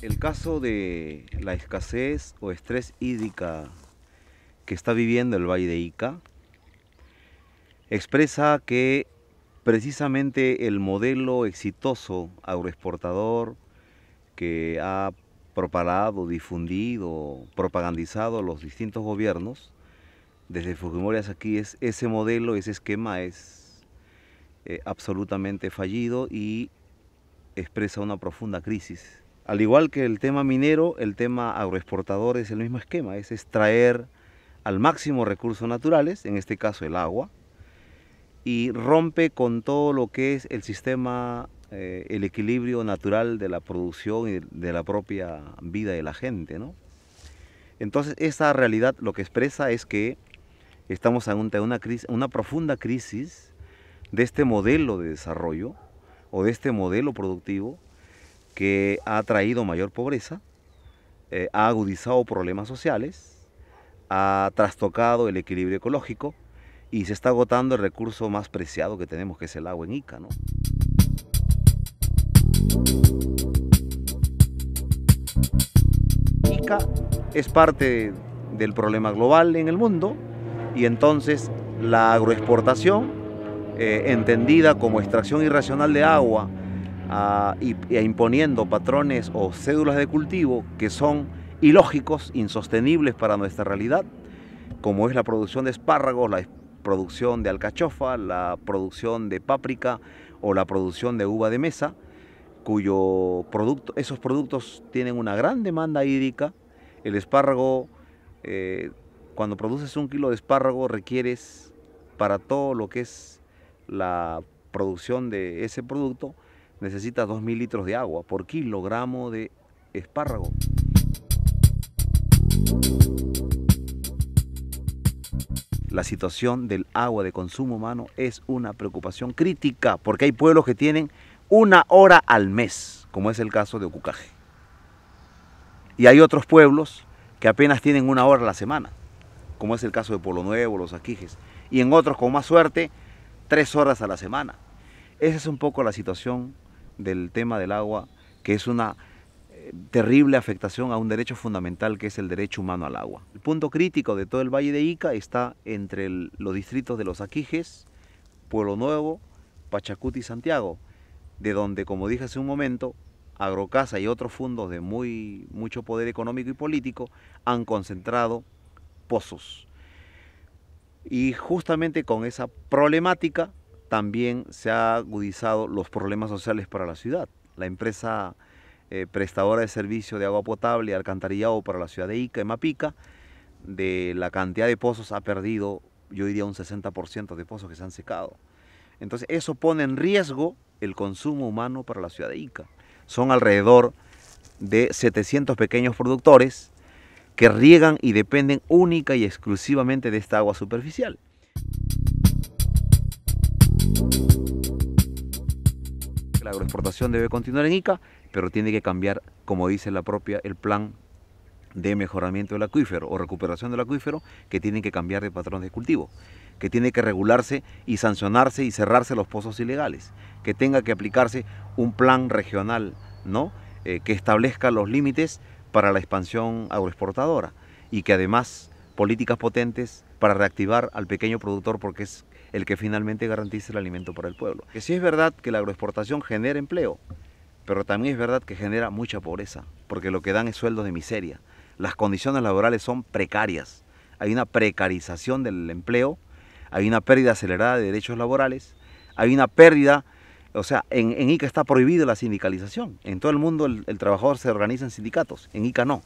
El caso de la escasez o estrés hídrica que está viviendo el Valle de Ica expresa que precisamente el modelo exitoso agroexportador que ha propagado, difundido, propagandizado los distintos gobiernos desde Fujimori hasta aquí es ese modelo, ese esquema es eh, absolutamente fallido y expresa una profunda crisis al igual que el tema minero, el tema agroexportador es el mismo esquema, es extraer al máximo recursos naturales, en este caso el agua, y rompe con todo lo que es el sistema, eh, el equilibrio natural de la producción y de la propia vida de la gente. Entonces, esa realidad lo que expresa es que estamos ante una profunda crisis de este modelo de desarrollo o de este modelo productivo que ha traído mayor pobreza, eh, ha agudizado problemas sociales, ha trastocado el equilibrio ecológico y se está agotando el recurso más preciado que tenemos, que es el agua en Ica. ¿no? Ica es parte del problema global en el mundo y entonces la agroexportación, eh, entendida como extracción irracional de agua, y, imponiendo patrones o cédulas de cultivo que son ilógicos, insostenibles para nuestra realidad, como es la producción de espárragos, la producción de alcachofa, la producción de páprica o la producción de uva de mesa, cuyo producto, esos productos tienen una gran demanda hídrica. El espárrago, eh, cuando produces un kilo de espárrago, requieres para todo lo que es la producción de ese producto, necesita 2.000 litros de agua por kilogramo de espárrago. La situación del agua de consumo humano es una preocupación crítica porque hay pueblos que tienen una hora al mes, como es el caso de Ocucaje. Y hay otros pueblos que apenas tienen una hora a la semana, como es el caso de Polo Nuevo, Los Aquijes. Y en otros, con más suerte, tres horas a la semana. Esa es un poco la situación del tema del agua, que es una eh, terrible afectación a un derecho fundamental que es el derecho humano al agua. El punto crítico de todo el Valle de Ica está entre los distritos de Los Aquijes, Pueblo Nuevo, Pachacuti y Santiago, de donde, como dije hace un momento, Agrocasa y otros fondos de muy, mucho poder económico y político han concentrado pozos. Y justamente con esa problemática también se ha agudizado los problemas sociales para la ciudad. La empresa eh, prestadora de servicio de agua potable y alcantarillado para la ciudad de Ica y Mapica, de la cantidad de pozos ha perdido, yo diría, un 60% de pozos que se han secado. Entonces eso pone en riesgo el consumo humano para la ciudad de Ica. Son alrededor de 700 pequeños productores que riegan y dependen única y exclusivamente de esta agua superficial. La agroexportación debe continuar en ICA, pero tiene que cambiar, como dice la propia, el plan de mejoramiento del acuífero o recuperación del acuífero, que tiene que cambiar de patrón de cultivo, que tiene que regularse y sancionarse y cerrarse los pozos ilegales, que tenga que aplicarse un plan regional, ¿no? Eh, que establezca los límites para la expansión agroexportadora y que además políticas potentes para reactivar al pequeño productor porque es el que finalmente garantice el alimento para el pueblo. Que sí es verdad que la agroexportación genera empleo, pero también es verdad que genera mucha pobreza, porque lo que dan es sueldos de miseria. Las condiciones laborales son precarias, hay una precarización del empleo, hay una pérdida acelerada de derechos laborales, hay una pérdida, o sea, en, ICA está prohibida la sindicalización, en todo el mundo el trabajador se organiza en sindicatos, en ICA no.